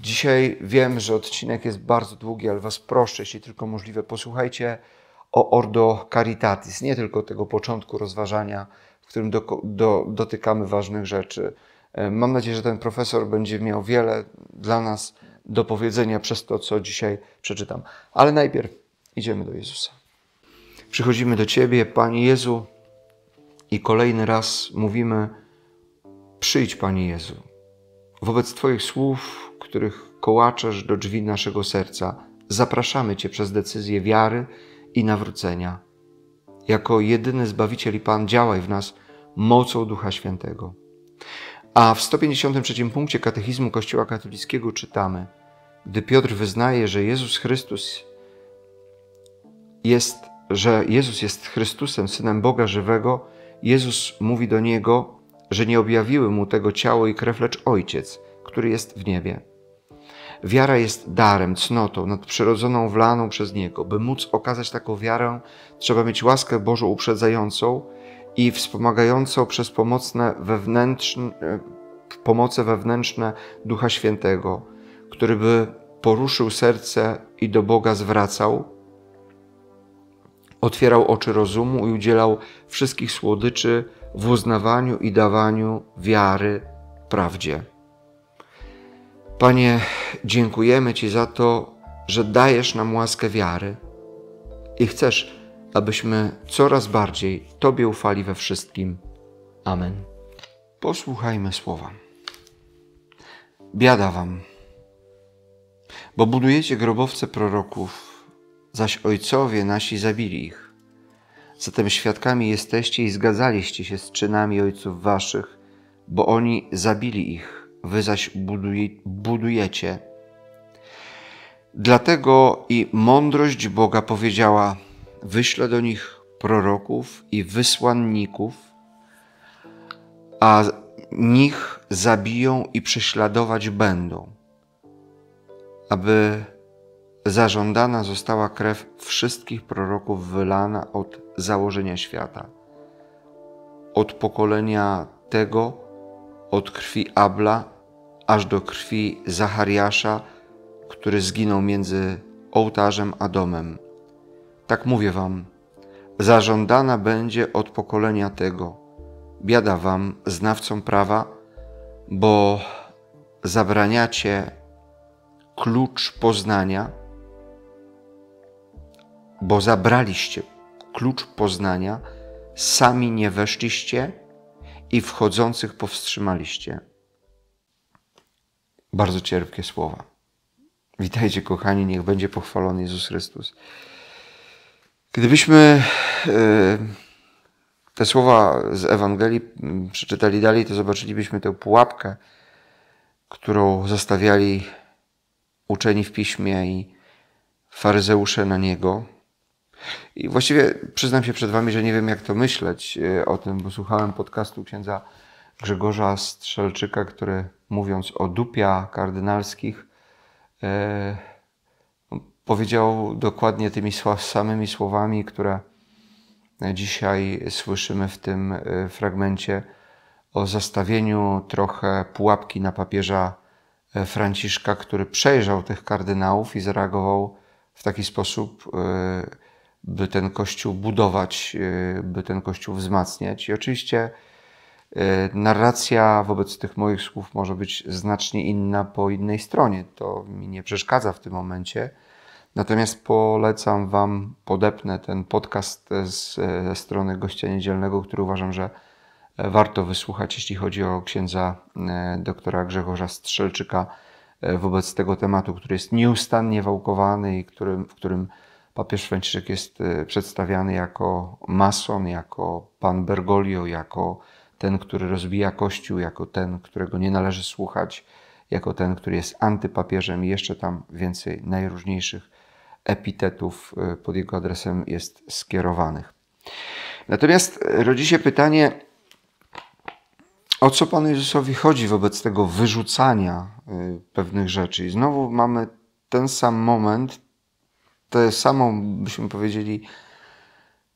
Dzisiaj wiem, że odcinek jest bardzo długi, ale Was proszę, jeśli tylko możliwe, posłuchajcie o Ordo Caritatis, nie tylko tego początku rozważania, w którym do, do, dotykamy ważnych rzeczy. E, mam nadzieję, że ten profesor będzie miał wiele dla nas do powiedzenia przez to, co dzisiaj przeczytam. Ale najpierw idziemy do Jezusa. Przychodzimy do Ciebie, Panie Jezu, i kolejny raz mówimy: Przyjdź, Panie Jezu. Wobec Twoich słów, których kołaczesz do drzwi naszego serca, zapraszamy Cię przez decyzję wiary i nawrócenia. Jako jedyny Zbawiciel i Pan działaj w nas mocą Ducha Świętego. A w 153 punkcie Katechizmu Kościoła Katolickiego czytamy, gdy Piotr wyznaje, że Jezus Chrystus jest, że Jezus jest Chrystusem, Synem Boga żywego, Jezus mówi do niego, że nie objawiły mu tego ciało i krew, lecz Ojciec, który jest w niebie. Wiara jest darem, cnotą nadprzyrodzoną wlaną przez Niego. By móc okazać taką wiarę, trzeba mieć łaskę Bożą uprzedzającą i wspomagającą przez pomocne wewnętrzne, pomoce wewnętrzne Ducha Świętego, który by poruszył serce i do Boga zwracał, otwierał oczy rozumu i udzielał wszystkich słodyczy, w uznawaniu i dawaniu wiary prawdzie. Panie, dziękujemy Ci za to, że dajesz nam łaskę wiary i chcesz, abyśmy coraz bardziej Tobie ufali we wszystkim. Amen. Posłuchajmy słowa. Biada Wam, bo budujecie grobowce proroków, zaś ojcowie nasi zabili ich Zatem świadkami jesteście i zgadzaliście się z czynami ojców waszych, bo oni zabili ich, wy zaś buduje, budujecie. Dlatego i mądrość Boga powiedziała: Wyślę do nich proroków i wysłanników, a nich zabiją i prześladować będą, aby zażądana została krew wszystkich proroków wylana od założenia świata, od pokolenia tego, od krwi Abla, aż do krwi Zachariasza, który zginął między ołtarzem a domem. Tak mówię wam, zażądana będzie od pokolenia tego. Biada wam, znawcom prawa, bo zabraniacie klucz poznania, bo zabraliście klucz poznania, sami nie weszliście i wchodzących powstrzymaliście. Bardzo cierpkie słowa. Witajcie, kochani, niech będzie pochwalony Jezus Chrystus. Gdybyśmy e, te słowa z Ewangelii przeczytali dalej, to zobaczylibyśmy tę pułapkę, którą zostawiali uczeni w piśmie i faryzeusze na niego, i właściwie przyznam się przed Wami, że nie wiem, jak to myśleć e, o tym, bo słuchałem podcastu księdza Grzegorza Strzelczyka, który mówiąc o dupia kardynalskich, e, no, powiedział dokładnie tymi samymi słowami, które dzisiaj słyszymy w tym e, fragmencie o zastawieniu trochę pułapki na papieża e, Franciszka, który przejrzał tych kardynałów i zareagował w taki sposób, e, by ten kościół budować, y, by ten kościół wzmacniać. I oczywiście y, narracja wobec tych moich słów może być znacznie inna po innej stronie. To mi nie przeszkadza w tym momencie. Natomiast polecam Wam, podepnę ten podcast z, ze strony gościa niedzielnego, który uważam, że warto wysłuchać, jeśli chodzi o księdza y, doktora Grzegorza Strzelczyka wobec tego tematu, który jest nieustannie wałkowany i którym, w którym Papież Franciszek jest e, przedstawiany jako mason, jako pan Bergoglio, jako ten, który rozbija Kościół, jako ten, którego nie należy słuchać, jako ten, który jest antypapieżem i jeszcze tam więcej najróżniejszych epitetów e, pod jego adresem jest skierowanych. Natomiast e, rodzi się pytanie, o co Panu Jezusowi chodzi wobec tego wyrzucania pewnych rzeczy? I znowu mamy ten sam moment, tę samą, byśmy powiedzieli,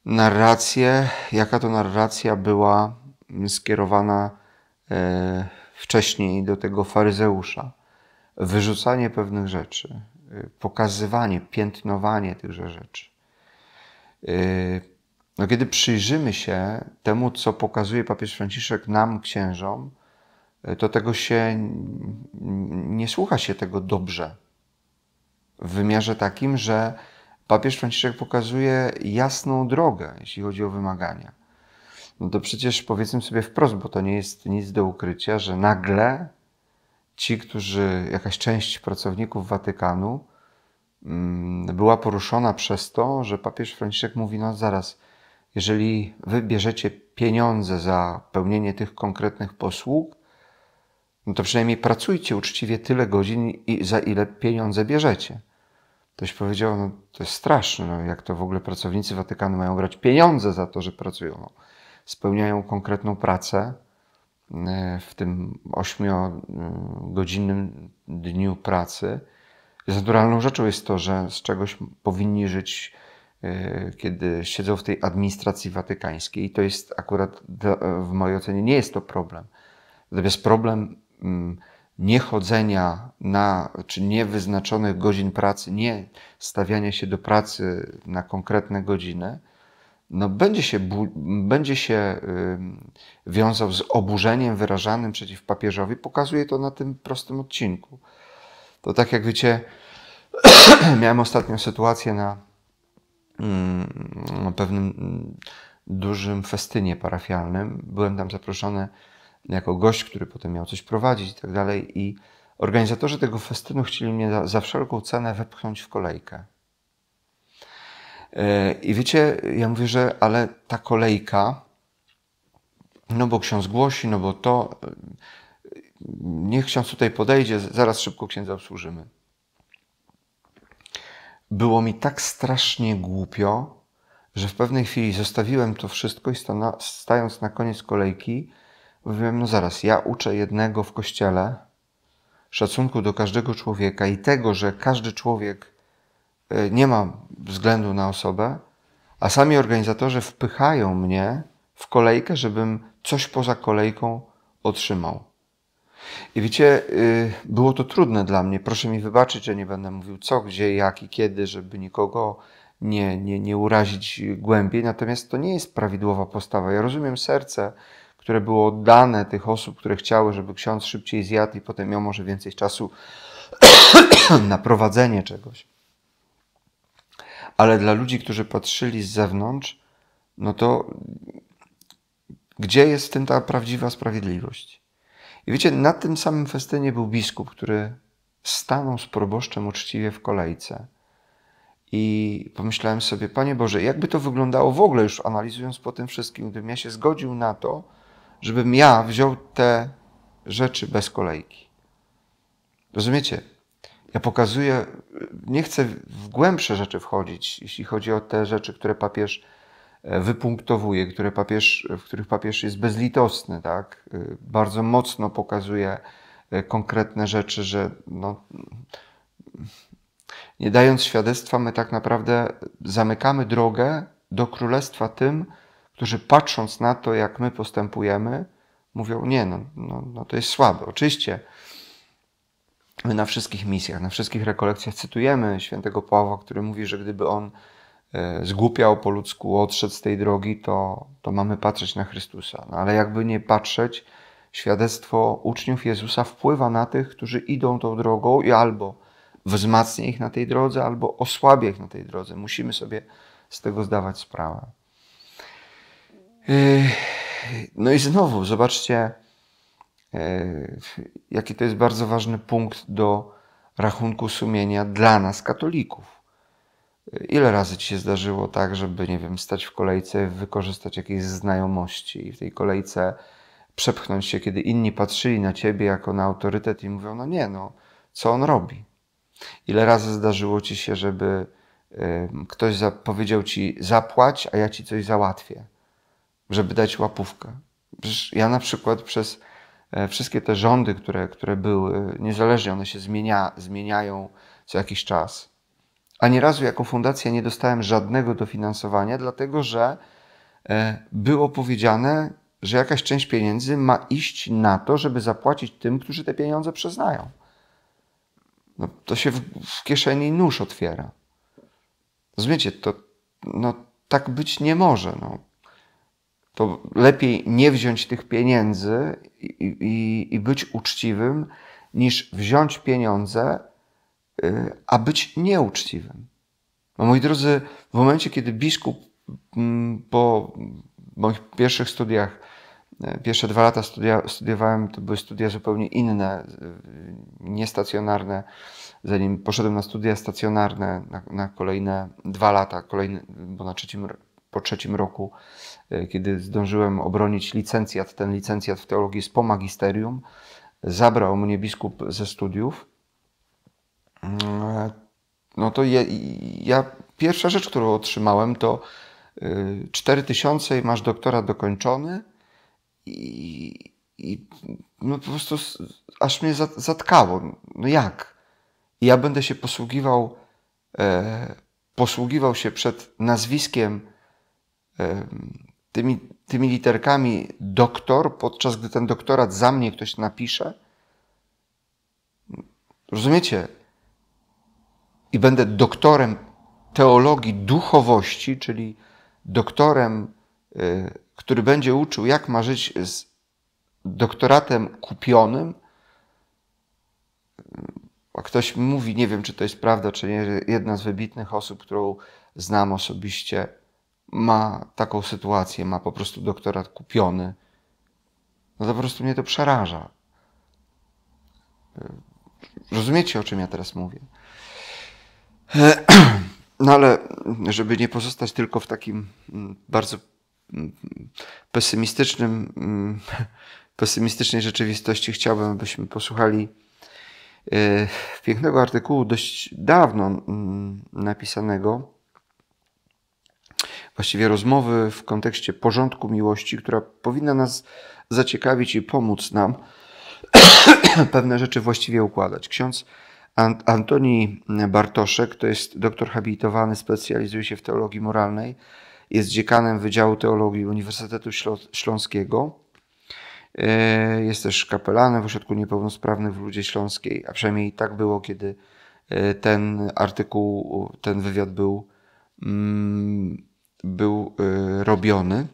narrację, jaka to narracja była skierowana e, wcześniej do tego faryzeusza. Wyrzucanie pewnych rzeczy, e, pokazywanie, piętnowanie tychże rzeczy. E, no, kiedy przyjrzymy się temu, co pokazuje papież Franciszek nam, księżom, to tego się nie słucha się tego dobrze w wymiarze takim, że papież Franciszek pokazuje jasną drogę, jeśli chodzi o wymagania. No to przecież powiedzmy sobie wprost, bo to nie jest nic do ukrycia, że nagle ci, którzy, jakaś część pracowników Watykanu mm, była poruszona przez to, że papież Franciszek mówi, no zaraz, jeżeli wy bierzecie pieniądze za pełnienie tych konkretnych posług, no to przynajmniej pracujcie uczciwie tyle godzin, za ile pieniądze bierzecie. Ktoś powiedział, no to jest straszne, no, jak to w ogóle pracownicy Watykanu mają brać pieniądze za to, że pracują. No, spełniają konkretną pracę y, w tym ośmiogodzinnym dniu pracy. Naturalną rzeczą jest to, że z czegoś powinni żyć, y, kiedy siedzą w tej administracji watykańskiej i to jest akurat w mojej ocenie nie jest to problem. Natomiast problem mm, niechodzenia na, czy niewyznaczonych godzin pracy, nie stawiania się do pracy na konkretne godziny, no będzie się, będzie się y, wiązał z oburzeniem wyrażanym przeciw papieżowi. Pokazuje to na tym prostym odcinku. To tak jak wiecie, miałem ostatnią sytuację na, mm, na pewnym mm, dużym festynie parafialnym. Byłem tam zaproszony jako gość, który potem miał coś prowadzić i tak dalej. I organizatorzy tego festynu chcieli mnie za, za wszelką cenę wepchnąć w kolejkę. E, I wiecie, ja mówię, że ale ta kolejka, no bo ksiądz głosi, no bo to, e, niech ksiądz tutaj podejdzie, zaraz szybko księdza obsłużymy. Było mi tak strasznie głupio, że w pewnej chwili zostawiłem to wszystko i stając na koniec kolejki, Powiem, no zaraz, ja uczę jednego w kościele szacunku do każdego człowieka i tego, że każdy człowiek y, nie ma względu na osobę, a sami organizatorzy wpychają mnie w kolejkę, żebym coś poza kolejką otrzymał. I wiecie, y, było to trudne dla mnie. Proszę mi wybaczyć, że nie będę mówił co, gdzie, jak i kiedy, żeby nikogo nie, nie, nie urazić głębiej. Natomiast to nie jest prawidłowa postawa. Ja rozumiem serce które było dane tych osób, które chciały, żeby ksiądz szybciej zjadł i potem miał może więcej czasu na prowadzenie czegoś. Ale dla ludzi, którzy patrzyli z zewnątrz, no to gdzie jest w tym ta prawdziwa sprawiedliwość? I wiecie, na tym samym festynie był biskup, który stanął z proboszczem uczciwie w kolejce. I pomyślałem sobie, Panie Boże, jakby to wyglądało w ogóle, już analizując po tym wszystkim, gdybym ja się zgodził na to, żebym ja wziął te rzeczy bez kolejki. Rozumiecie? Ja pokazuję, nie chcę w głębsze rzeczy wchodzić, jeśli chodzi o te rzeczy, które papież e, wypunktowuje, które papież, w których papież jest bezlitosny, tak? E, bardzo mocno pokazuje e, konkretne rzeczy, że no, nie dając świadectwa, my tak naprawdę zamykamy drogę do królestwa tym, którzy patrząc na to, jak my postępujemy, mówią: Nie, no, no, no to jest słabe. Oczywiście my na wszystkich misjach, na wszystkich rekolekcjach cytujemy świętego Pawła, który mówi, że gdyby on e, zgłupiał po ludzku, odszedł z tej drogi, to, to mamy patrzeć na Chrystusa. No, ale jakby nie patrzeć, świadectwo uczniów Jezusa wpływa na tych, którzy idą tą drogą i albo wzmacnia ich na tej drodze, albo osłabia ich na tej drodze. Musimy sobie z tego zdawać sprawę. Yy, no i znowu, zobaczcie, yy, jaki to jest bardzo ważny punkt do rachunku sumienia dla nas, katolików. Yy, ile razy ci się zdarzyło tak, żeby, nie wiem, stać w kolejce, wykorzystać jakieś znajomości i w tej kolejce przepchnąć się, kiedy inni patrzyli na ciebie jako na autorytet i mówią, no nie, no, co on robi? Ile razy zdarzyło ci się, żeby ktoś powiedział ci zapłać, a ja ci coś załatwię? żeby dać łapówkę. Przecież ja na przykład przez e, wszystkie te rządy, które, które były, niezależnie one się zmienia, zmieniają co jakiś czas, ani razu jako fundacja nie dostałem żadnego dofinansowania, dlatego że e, było powiedziane, że jakaś część pieniędzy ma iść na to, żeby zapłacić tym, którzy te pieniądze przyznają. No, to się w, w kieszeni nóż otwiera. Rozumiecie, to no, tak być nie może. No to lepiej nie wziąć tych pieniędzy i, i, i być uczciwym, niż wziąć pieniądze, y, a być nieuczciwym. No moi drodzy, w momencie, kiedy biskup mm, po moich pierwszych studiach, e, pierwsze dwa lata studia, studiowałem, to były studia zupełnie inne, y, niestacjonarne. Zanim poszedłem na studia stacjonarne na, na kolejne dwa lata, kolejne, bo na trzecim po trzecim roku, e, kiedy zdążyłem obronić licencjat, ten licencjat w teologii jest po magisterium, zabrał mnie biskup ze studiów, mm, no to ja, ja pierwsza rzecz, którą otrzymałem, to 4000 e, i masz doktora dokończony i, i no po prostu aż mnie zatkało. No jak? ja będę się posługiwał, e, posługiwał się przed nazwiskiem tymi, tymi literkami doktor, podczas gdy ten doktorat za mnie ktoś napisze. Rozumiecie? I będę doktorem teologii duchowości, czyli doktorem, y, który będzie uczył, jak ma żyć z doktoratem kupionym. A ktoś mówi, nie wiem czy to jest prawda, czy nie, jedna z wybitnych osób, którą znam osobiście, ma taką sytuację, ma po prostu doktorat kupiony. No to po prostu mnie to przeraża. Rozumiecie, o czym ja teraz mówię? No ale, żeby nie pozostać tylko w takim mm, bardzo mm, pesymistycznym, mm, pesymistycznej rzeczywistości, chciałbym, abyśmy posłuchali y, pięknego artykułu dość dawno napisanego właściwie rozmowy w kontekście porządku miłości, która powinna nas zaciekawić i pomóc nam pewne rzeczy właściwie układać. Ksiądz Antoni Bartoszek to jest doktor habilitowany, specjalizuje się w teologii moralnej, jest dziekanem Wydziału Teologii Uniwersytetu Śląskiego. E, jest też kapelanem w Ośrodku Niepełnosprawnych w Ludzie Śląskiej, a przynajmniej tak było, kiedy e, ten artykuł, ten wywiad był mm, był y, robiony.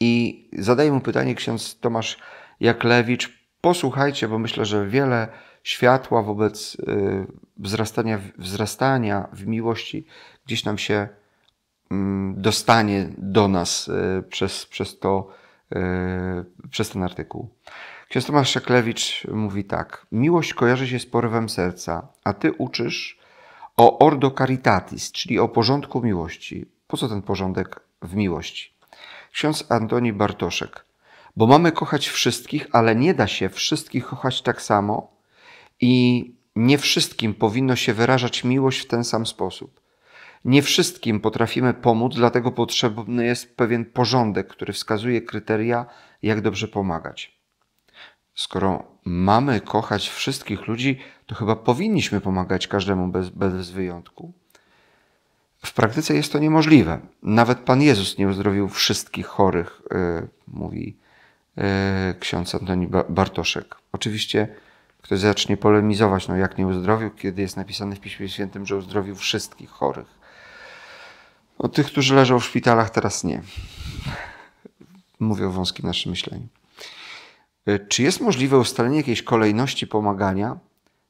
I zadaje mu pytanie ksiądz Tomasz Jaklewicz. Posłuchajcie, bo myślę, że wiele światła wobec y, wzrastania, wzrastania w miłości gdzieś nam się mm, dostanie do nas y, przez, przez, to, przez ten artykuł. Ksiądz Tomasz Jaklewicz mówi tak. Miłość kojarzy się z porywem serca, a ty uczysz o ordo caritatis, czyli o porządku miłości. Po co ten porządek w miłości? Ksiądz Antoni Bartoszek. Bo mamy kochać wszystkich, ale nie da się wszystkich kochać tak samo i nie wszystkim powinno się wyrażać miłość w ten sam sposób. Nie wszystkim potrafimy pomóc, dlatego potrzebny jest pewien porządek, który wskazuje kryteria, jak dobrze pomagać. Skoro mamy kochać wszystkich ludzi, to chyba powinniśmy pomagać każdemu bez, bez wyjątku. W praktyce jest to niemożliwe. Nawet Pan Jezus nie uzdrowił wszystkich chorych, e, mówi e, ksiądz Antoni Bartoszek. Oczywiście ktoś zacznie polemizować, no jak nie uzdrowił, kiedy jest napisane w Piśmie Świętym, że uzdrowił wszystkich chorych. O no, tych, którzy leżą w szpitalach, teraz nie. Mówię o wąskim naszym myśleniu. E, czy jest możliwe ustalenie jakiejś kolejności pomagania?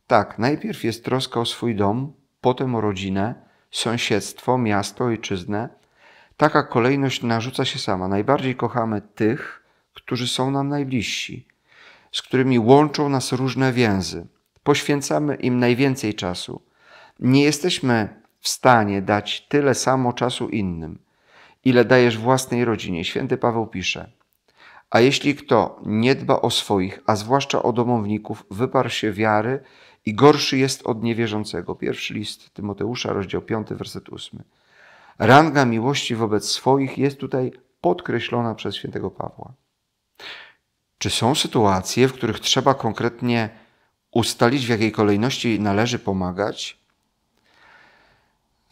Tak, najpierw jest troska o swój dom, potem o rodzinę, sąsiedztwo, miasto, ojczyznę. Taka kolejność narzuca się sama. Najbardziej kochamy tych, którzy są nam najbliżsi, z którymi łączą nas różne więzy. Poświęcamy im najwięcej czasu. Nie jesteśmy w stanie dać tyle samo czasu innym, ile dajesz własnej rodzinie. Święty Paweł pisze. A jeśli kto nie dba o swoich, a zwłaszcza o domowników, wyparł się wiary i gorszy jest od niewierzącego. Pierwszy list Tymoteusza, rozdział 5, werset 8. Ranga miłości wobec swoich jest tutaj podkreślona przez świętego Pawła. Czy są sytuacje, w których trzeba konkretnie ustalić, w jakiej kolejności należy pomagać?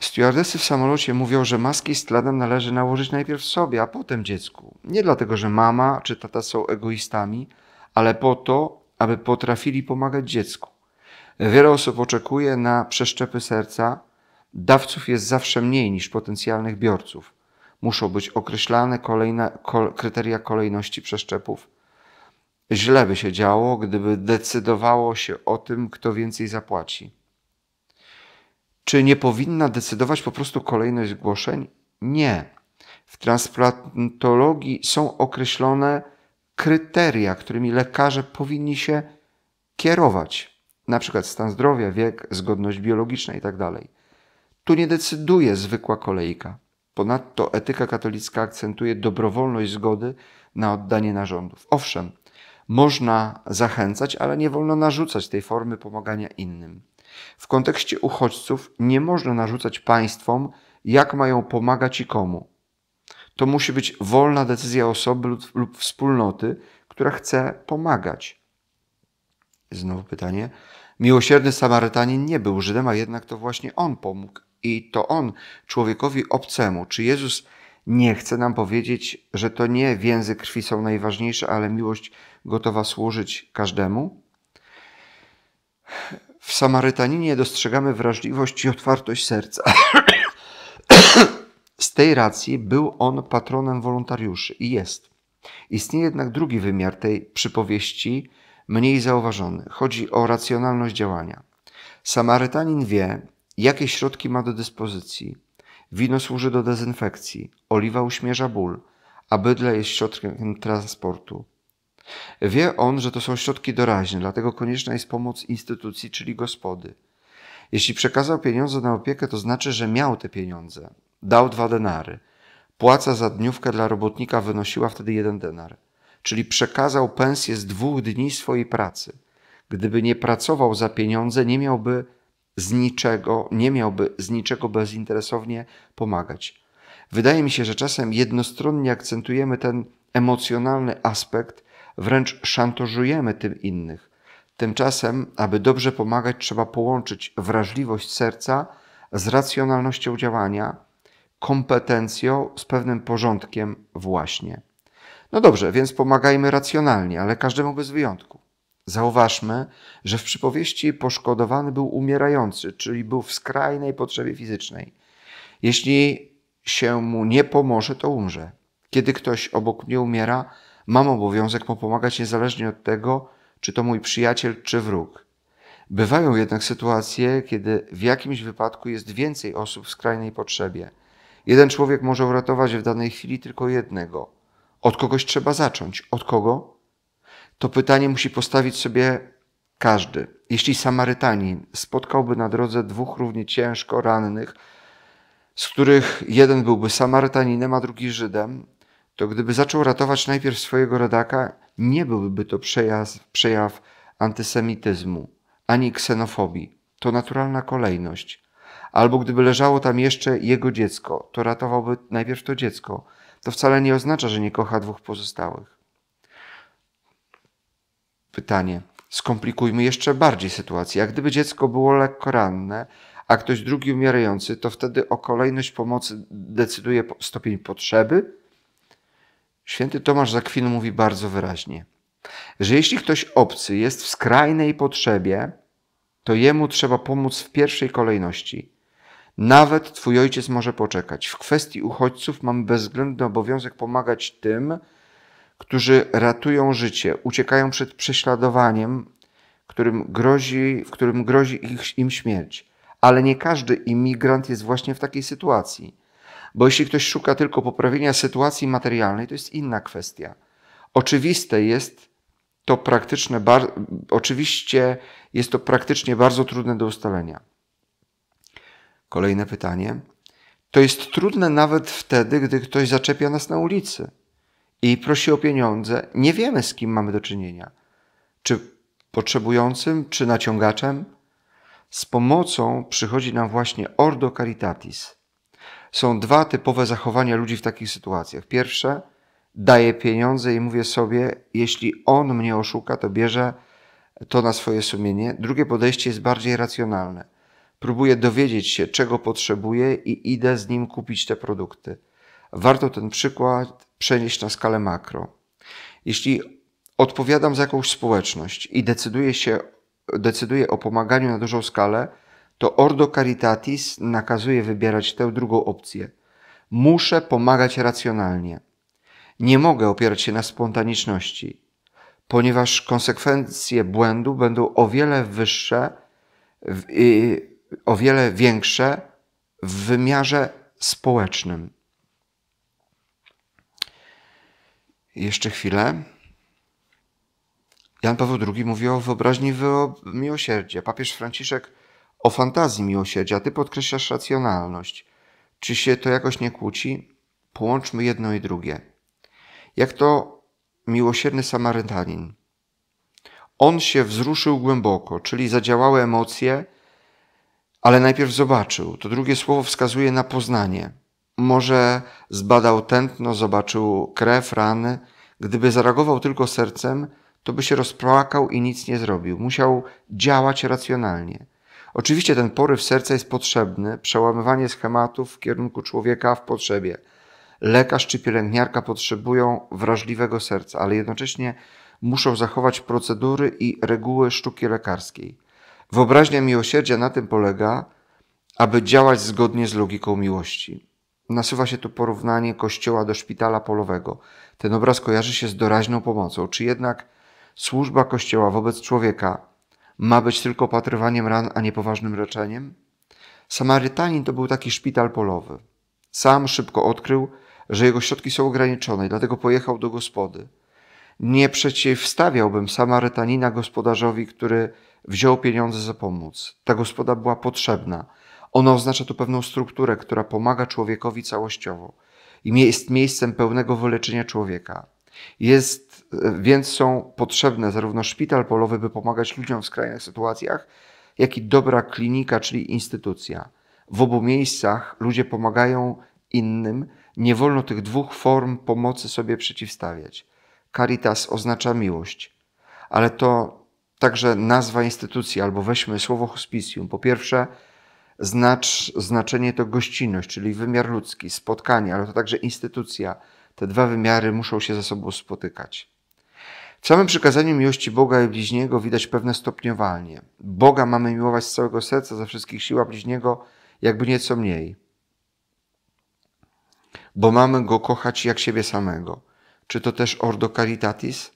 Stewardesy w samolocie mówią, że maski z tladem należy nałożyć najpierw sobie, a potem dziecku. Nie dlatego, że mama czy tata są egoistami, ale po to, aby potrafili pomagać dziecku. Wiele osób oczekuje na przeszczepy serca. Dawców jest zawsze mniej niż potencjalnych biorców. Muszą być określane kolejne, kol, kryteria kolejności przeszczepów. Źle by się działo, gdyby decydowało się o tym, kto więcej zapłaci. Czy nie powinna decydować po prostu kolejność zgłoszeń? Nie. W transplantologii są określone kryteria, którymi lekarze powinni się kierować na przykład stan zdrowia, wiek, zgodność biologiczna itd. Tak tu nie decyduje zwykła kolejka. Ponadto etyka katolicka akcentuje dobrowolność zgody na oddanie narządów. Owszem, można zachęcać, ale nie wolno narzucać tej formy pomagania innym. W kontekście uchodźców nie można narzucać państwom, jak mają pomagać i komu. To musi być wolna decyzja osoby lub, lub wspólnoty, która chce pomagać. Znowu pytanie. Miłosierny Samarytanin nie był Żydem, a jednak to właśnie on pomógł i to on człowiekowi obcemu. Czy Jezus nie chce nam powiedzieć, że to nie więzy krwi są najważniejsze, ale miłość gotowa służyć każdemu? W Samarytaninie dostrzegamy wrażliwość i otwartość serca. Z tej racji był on patronem wolontariuszy i jest. Istnieje jednak drugi wymiar tej przypowieści, mniej zauważony. Chodzi o racjonalność działania. Samarytanin wie, jakie środki ma do dyspozycji. Wino służy do dezynfekcji, oliwa uśmierza ból, a bydle jest środkiem transportu. Wie on, że to są środki doraźne, dlatego konieczna jest pomoc instytucji, czyli gospody. Jeśli przekazał pieniądze na opiekę, to znaczy, że miał te pieniądze. Dał dwa denary. Płaca za dniówkę dla robotnika wynosiła wtedy jeden denar czyli przekazał pensję z dwóch dni swojej pracy. Gdyby nie pracował za pieniądze, nie miałby z niczego, nie miałby z niczego bezinteresownie pomagać. Wydaje mi się, że czasem jednostronnie akcentujemy ten emocjonalny aspekt, wręcz szantożujemy tym innych. Tymczasem, aby dobrze pomagać, trzeba połączyć wrażliwość serca z racjonalnością działania, kompetencją, z pewnym porządkiem właśnie. No dobrze, więc pomagajmy racjonalnie, ale każdemu bez wyjątku. Zauważmy, że w przypowieści poszkodowany był umierający, czyli był w skrajnej potrzebie fizycznej. Jeśli się mu nie pomoże, to umrze. Kiedy ktoś obok mnie umiera, mam obowiązek mu pomagać niezależnie od tego, czy to mój przyjaciel, czy wróg. Bywają jednak sytuacje, kiedy w jakimś wypadku jest więcej osób w skrajnej potrzebie. Jeden człowiek może uratować w danej chwili tylko jednego – od kogoś trzeba zacząć. Od kogo? To pytanie musi postawić sobie każdy. Jeśli Samarytanin spotkałby na drodze dwóch równie ciężko rannych, z których jeden byłby Samarytaninem, a drugi Żydem, to gdyby zaczął ratować najpierw swojego rodaka, nie byłby to przejazd przejaw antysemityzmu ani ksenofobii. To naturalna kolejność. Albo gdyby leżało tam jeszcze jego dziecko, to ratowałby najpierw to dziecko, to wcale nie oznacza, że nie kocha dwóch pozostałych. Pytanie. Skomplikujmy jeszcze bardziej sytuację. A gdyby dziecko było lekko ranne, a ktoś drugi umierający, to wtedy o kolejność pomocy decyduje stopień potrzeby? Święty Tomasz Zakwin mówi bardzo wyraźnie, że jeśli ktoś obcy jest w skrajnej potrzebie, to jemu trzeba pomóc w pierwszej kolejności – nawet twój ojciec może poczekać. W kwestii uchodźców mam bezwzględny obowiązek pomagać tym, którzy ratują życie, uciekają przed prześladowaniem, którym grozi, w którym grozi ich, im śmierć. Ale nie każdy imigrant jest właśnie w takiej sytuacji. Bo jeśli ktoś szuka tylko poprawienia sytuacji materialnej, to jest inna kwestia. Oczywiste jest to praktyczne, bar, oczywiście jest to praktycznie bardzo trudne do ustalenia. Kolejne pytanie. To jest trudne nawet wtedy, gdy ktoś zaczepia nas na ulicy i prosi o pieniądze. Nie wiemy, z kim mamy do czynienia. Czy potrzebującym, czy naciągaczem? Z pomocą przychodzi nam właśnie Ordo Caritatis. Są dwa typowe zachowania ludzi w takich sytuacjach. Pierwsze, daję pieniądze i mówię sobie, jeśli on mnie oszuka, to bierze to na swoje sumienie. Drugie podejście jest bardziej racjonalne próbuję dowiedzieć się, czego potrzebuję i idę z nim kupić te produkty. Warto ten przykład przenieść na skalę makro. Jeśli odpowiadam za jakąś społeczność i decyduję się decyduję o pomaganiu na dużą skalę, to Ordo Caritatis nakazuje wybierać tę drugą opcję. Muszę pomagać racjonalnie. Nie mogę opierać się na spontaniczności, ponieważ konsekwencje błędu będą o wiele wyższe w, o wiele większe w wymiarze społecznym. Jeszcze chwilę. Jan Paweł II mówi o wyobraźni miłosierdzia. Papież Franciszek o fantazji miłosierdzia. Ty podkreślasz racjonalność. Czy się to jakoś nie kłóci? Połączmy jedno i drugie. Jak to miłosierny Samarytanin. On się wzruszył głęboko, czyli zadziałały emocje, ale najpierw zobaczył. To drugie słowo wskazuje na poznanie. Może zbadał tętno, zobaczył krew, rany. Gdyby zareagował tylko sercem, to by się rozpłakał i nic nie zrobił. Musiał działać racjonalnie. Oczywiście ten poryw serca jest potrzebny, przełamywanie schematów w kierunku człowieka w potrzebie. Lekarz czy pielęgniarka potrzebują wrażliwego serca, ale jednocześnie muszą zachować procedury i reguły sztuki lekarskiej. Wyobraźnia miłosierdzia na tym polega, aby działać zgodnie z logiką miłości. Nasuwa się tu porównanie kościoła do szpitala polowego. Ten obraz kojarzy się z doraźną pomocą. Czy jednak służba kościoła wobec człowieka ma być tylko opatrywaniem ran, a nie poważnym leczeniem? Samarytanin to był taki szpital polowy. Sam szybko odkrył, że jego środki są ograniczone, i dlatego pojechał do gospody. Nie przeciwstawiałbym Samarytanina gospodarzowi, który wziął pieniądze za pomoc. Ta gospoda była potrzebna. Ona oznacza tu pewną strukturę, która pomaga człowiekowi całościowo i jest miejscem pełnego wyleczenia człowieka. Jest, e, więc są potrzebne zarówno szpital polowy, by pomagać ludziom w skrajnych sytuacjach, jak i dobra klinika, czyli instytucja. W obu miejscach ludzie pomagają innym. Nie wolno tych dwóch form pomocy sobie przeciwstawiać. Caritas oznacza miłość, ale to także nazwa instytucji albo weźmy słowo hospicjum. Po pierwsze, znacz, znaczenie to gościnność, czyli wymiar ludzki, spotkanie, ale to także instytucja. Te dwa wymiary muszą się ze sobą spotykać. W samym przykazaniu miłości Boga i bliźniego widać pewne stopniowanie. Boga mamy miłować z całego serca, ze wszystkich sił, a bliźniego jakby nieco mniej. Bo mamy go kochać jak siebie samego. Czy to też ordo caritatis?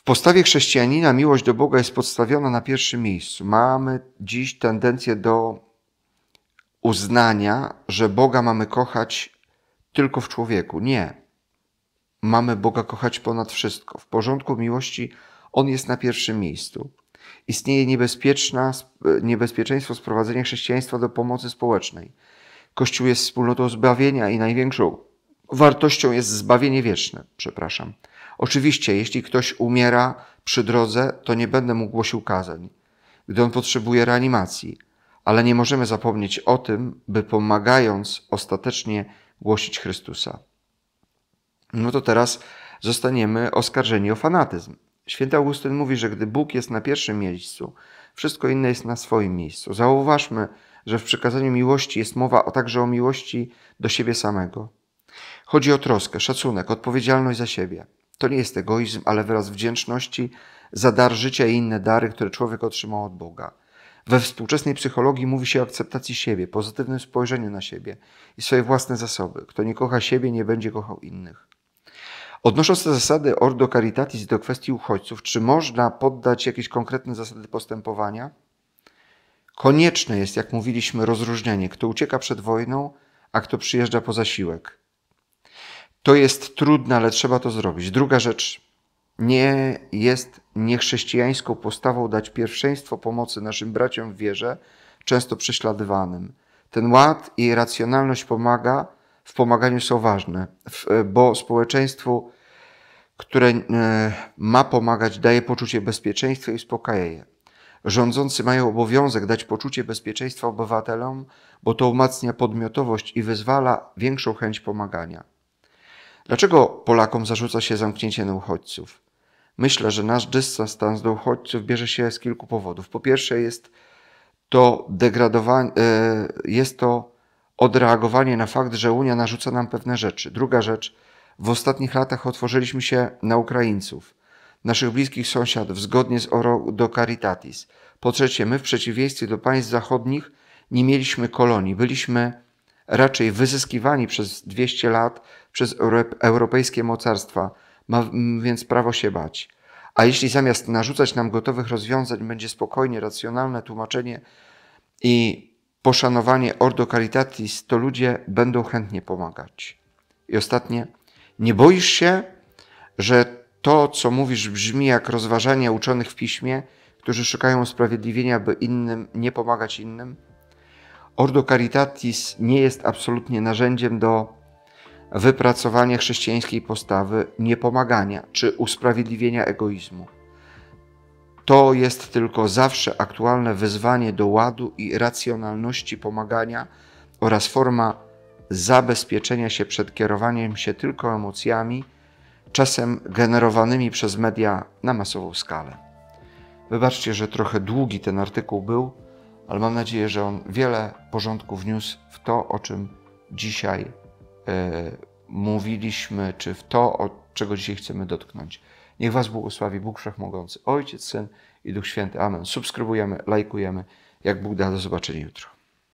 W postawie chrześcijanina miłość do Boga jest podstawiona na pierwszym miejscu. Mamy dziś tendencję do uznania, że Boga mamy kochać tylko w człowieku. Nie. Mamy Boga kochać ponad wszystko. W porządku miłości On jest na pierwszym miejscu. Istnieje niebezpieczna, niebezpieczeństwo sprowadzenia chrześcijaństwa do pomocy społecznej. Kościół jest wspólnotą zbawienia i największą wartością jest zbawienie wieczne. Przepraszam. Oczywiście, jeśli ktoś umiera przy drodze, to nie będę mu głosił kazań, gdy on potrzebuje reanimacji, ale nie możemy zapomnieć o tym, by pomagając ostatecznie głosić Chrystusa. No to teraz zostaniemy oskarżeni o fanatyzm. Święty Augustyn mówi, że gdy Bóg jest na pierwszym miejscu, wszystko inne jest na swoim miejscu. Zauważmy, że w przekazaniu miłości jest mowa także o miłości do siebie samego. Chodzi o troskę, szacunek, odpowiedzialność za siebie. To nie jest egoizm, ale wyraz wdzięczności za dar życia i inne dary, które człowiek otrzymał od Boga. We współczesnej psychologii mówi się o akceptacji siebie, pozytywnym spojrzeniu na siebie i swoje własne zasoby. Kto nie kocha siebie, nie będzie kochał innych. Odnosząc te zasady Ordo Caritatis do kwestii uchodźców, czy można poddać jakieś konkretne zasady postępowania? Konieczne jest, jak mówiliśmy, rozróżnienie, kto ucieka przed wojną, a kto przyjeżdża po zasiłek. To jest trudne, ale trzeba to zrobić. Druga rzecz. Nie jest niechrześcijańską postawą dać pierwszeństwo pomocy naszym braciom w wierze, często prześladowanym. Ten ład i racjonalność pomaga, w pomaganiu są ważne, e, bo społeczeństwu, które e, ma pomagać, daje poczucie bezpieczeństwa i uspokaja je. Rządzący mają obowiązek dać poczucie bezpieczeństwa obywatelom, bo to umacnia podmiotowość i wyzwala większą chęć pomagania. Dlaczego Polakom zarzuca się zamknięcie na uchodźców? Myślę, że nasz dystans do uchodźców bierze się z kilku powodów. Po pierwsze jest to e, jest to odreagowanie na fakt, że Unia narzuca nam pewne rzeczy. Druga rzecz, w ostatnich latach otworzyliśmy się na Ukraińców, naszych bliskich sąsiadów, zgodnie z Oro do Caritatis. Po trzecie, my w przeciwieństwie do państw zachodnich nie mieliśmy kolonii, byliśmy raczej wyzyskiwani przez 200 lat przez europejskie mocarstwa, ma więc prawo się bać. A jeśli zamiast narzucać nam gotowych rozwiązań będzie spokojnie racjonalne tłumaczenie i poszanowanie Ordo Caritatis, to ludzie będą chętnie pomagać. I ostatnie, nie boisz się, że to, co mówisz, brzmi jak rozważania uczonych w piśmie, którzy szukają usprawiedliwienia, by innym nie pomagać innym? Ordo Caritatis nie jest absolutnie narzędziem do wypracowanie chrześcijańskiej postawy niepomagania czy usprawiedliwienia egoizmu. To jest tylko zawsze aktualne wyzwanie do ładu i racjonalności pomagania oraz forma zabezpieczenia się przed kierowaniem się tylko emocjami, czasem generowanymi przez media na masową skalę. Wybaczcie, że trochę długi ten artykuł był, ale mam nadzieję, że on wiele porządku wniósł w to, o czym dzisiaj E, mówiliśmy, czy w to, od czego dzisiaj chcemy dotknąć. Niech Was błogosławi Bóg Wszechmogący, Ojciec, Syn i Duch Święty. Amen. Subskrybujemy, lajkujemy. Jak Bóg da, do zobaczenia jutro.